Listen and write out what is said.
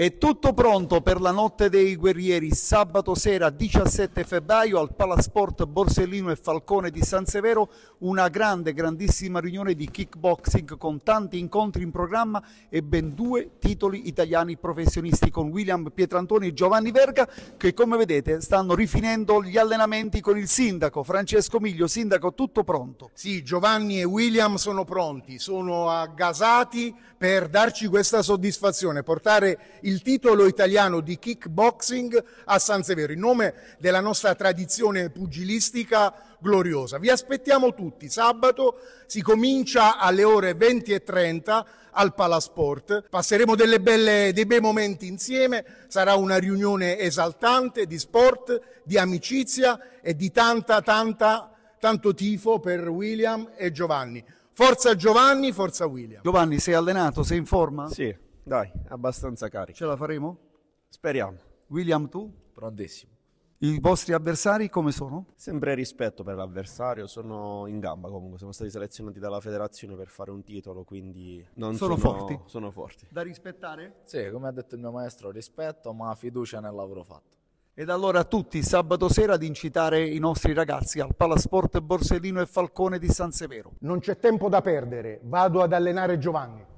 È tutto pronto per la notte dei guerrieri sabato sera 17 febbraio al Palasport Borsellino e Falcone di San Severo, una grande, grandissima riunione di kickboxing con tanti incontri in programma e ben due titoli italiani professionisti con William Pietrantoni e Giovanni Verga che come vedete stanno rifinendo gli allenamenti con il sindaco Francesco Miglio. Sindaco, tutto pronto? Sì, Giovanni e William sono pronti, sono aggasati per darci questa soddisfazione, portare i il titolo italiano di kickboxing a San Severo, in nome della nostra tradizione pugilistica gloriosa. Vi aspettiamo tutti, sabato si comincia alle ore 20.30 al Palasport, passeremo belle, dei bei momenti insieme, sarà una riunione esaltante di sport, di amicizia e di tanta, tanta, tanto tifo per William e Giovanni. Forza Giovanni, forza William. Giovanni, sei allenato, sei in forma? Sì, dai, abbastanza carico. Ce la faremo? Speriamo. William, tu? Prontissimo. I vostri avversari come sono? Sempre rispetto per l'avversario, sono in gamba comunque, sono stati selezionati dalla federazione per fare un titolo, quindi non sono, sono forti. Sono forti. Da rispettare? Sì, come ha detto il mio maestro, rispetto ma fiducia nel lavoro fatto. Ed allora a tutti sabato sera ad incitare i nostri ragazzi al Palasport Borsellino e Falcone di San Severo. Non c'è tempo da perdere, vado ad allenare Giovanni.